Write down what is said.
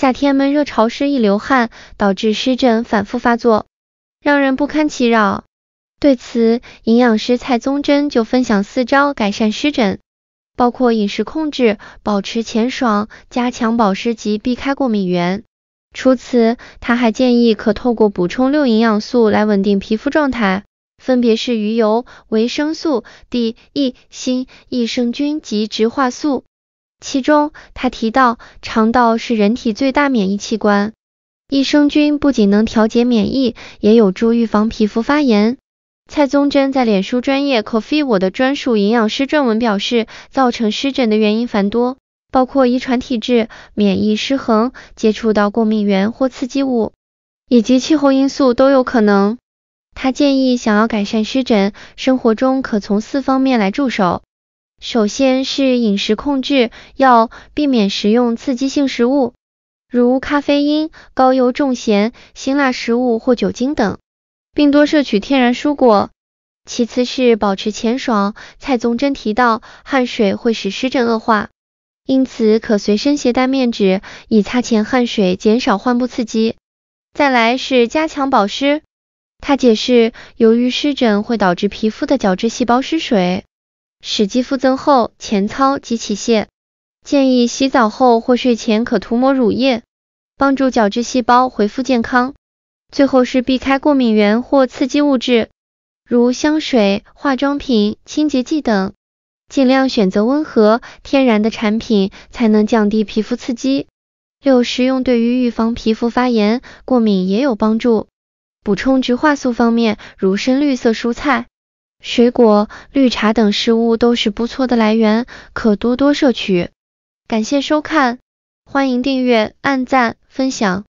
夏天闷热潮湿，易流汗，导致湿疹反复发作，让人不堪其扰。对此，营养师蔡宗真就分享四招改善湿疹，包括饮食控制、保持浅爽、加强保湿及避开过敏源。除此，他还建议可透过补充六营养素来稳定皮肤状态，分别是鱼油、维生素 D、E、锌、益生菌及植化素。其中，他提到肠道是人体最大免疫器官，益生菌不仅能调节免疫，也有助预防皮肤发炎。蔡宗珍在脸书专业 Coffee 我的专属营养师撰文表示，造成湿疹的原因繁多，包括遗传体质、免疫失衡、接触到过敏原或刺激物，以及气候因素都有可能。他建议想要改善湿疹，生活中可从四方面来入手。首先是饮食控制，要避免食用刺激性食物，如咖啡因、高油重咸、辛辣食物或酒精等，并多摄取天然蔬果。其次是保持浅爽，蔡宗珍提到，汗水会使湿疹恶化，因此可随身携带面纸，以擦乾汗水，减少患部刺激。再来是加强保湿，他解释，由于湿疹会导致皮肤的角质细胞失水。使肌肤增厚、前操及起屑，建议洗澡后或睡前可涂抹乳液，帮助角质细胞恢复健康。最后是避开过敏源或刺激物质，如香水、化妆品、清洁剂等，尽量选择温和、天然的产品，才能降低皮肤刺激。六、食用对于预防皮肤发炎、过敏也有帮助，补充植化素方面，如深绿色蔬菜。水果、绿茶等食物都是不错的来源，可多多摄取。感谢收看，欢迎订阅、按赞、分享。